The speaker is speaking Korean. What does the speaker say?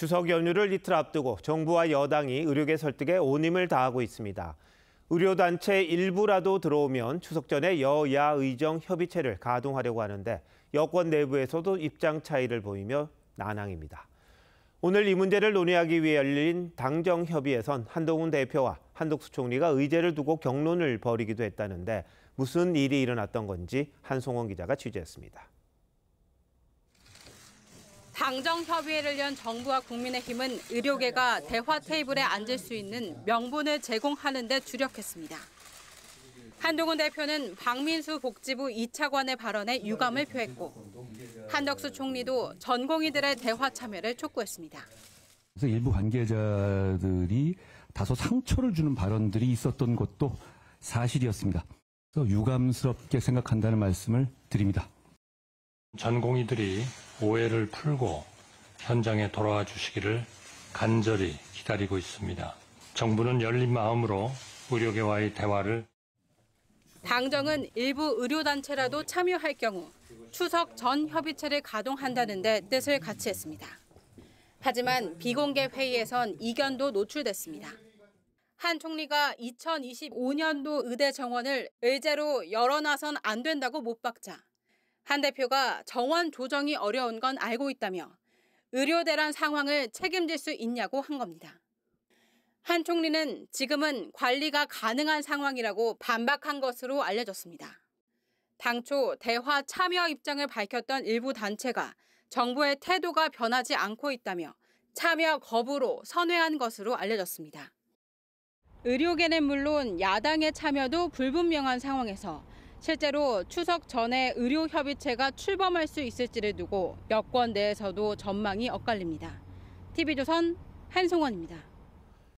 추석 연휴를 이틀 앞두고 정부와 여당이 의료계 설득에 온 힘을 다하고 있습니다. 의료단체 일부라도 들어오면 추석 전에 여야 의정 협의체를 가동하려고 하는데 여권 내부에서도 입장 차이를 보이며 난항입니다. 오늘 이 문제를 논의하기 위해 열린 당정 협의에선 한동훈 대표와 한덕수 총리가 의제를 두고 경론을 벌이기도 했다는데 무슨 일이 일어났던 건지 한송원 기자가 취재했습니다. 당정협의회를연 정부와 국민의힘은 의료계가 대화 테이블에 앉을 수 있는 명분을 제공하는 데 주력했습니다. 한동훈 대표는 박민수 복지부 2차관의 발언에 유감을 표했고 한덕수 총리도 전공의들의 대화 참여를 촉구했습니다. 그래서 일부 관계자들이 다소 상처를 주는 발언들이 있었던 것도 사실이었습니다. 그래서 유감스럽게 생각한다는 말씀을 드립니다. 전공의들이 오해를 풀고 현장에 돌아와 주시기를 간절히 기다리고 있습니다. 정부는 열린 마음으로 의료계와의 대화를 당정은 일부 의료단체라도 참여할 경우 추석 전 협의체를 가동한다는데 뜻을 같이 했습니다. 하지만 비공개 회의에선 이견도 노출됐습니다. 한 총리가 2025년도 의대 정원을 의제로 열어놔선 안 된다고 못 박자 한 대표가 정원 조정이 어려운 건 알고 있다며 의료대란 상황을 책임질 수 있냐고 한 겁니다. 한 총리는 지금은 관리가 가능한 상황이라고 반박한 것으로 알려졌습니다. 당초 대화 참여 입장을 밝혔던 일부 단체가 정부의 태도가 변하지 않고 있다며 참여 거부로 선회한 것으로 알려졌습니다. 의료계는 물론 야당의 참여도 불분명한 상황에서 실제로 추석 전에 의료협의체가 출범할 수 있을지를 두고 여권 내에서도 전망이 엇갈립니다. TV조선 한송원입니다.